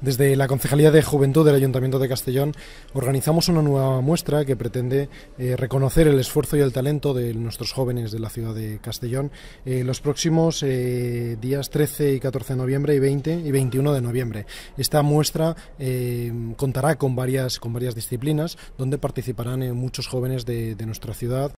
Desde la Concejalía de Juventud del Ayuntamiento de Castellón organizamos una nueva muestra que pretende eh, reconocer el esfuerzo y el talento de nuestros jóvenes de la ciudad de Castellón en eh, los próximos eh, días 13 y 14 de noviembre y 20 y 21 de noviembre. Esta muestra contará con varias, con varias disciplinas donde participarán muchos jóvenes de nuestra ciudad.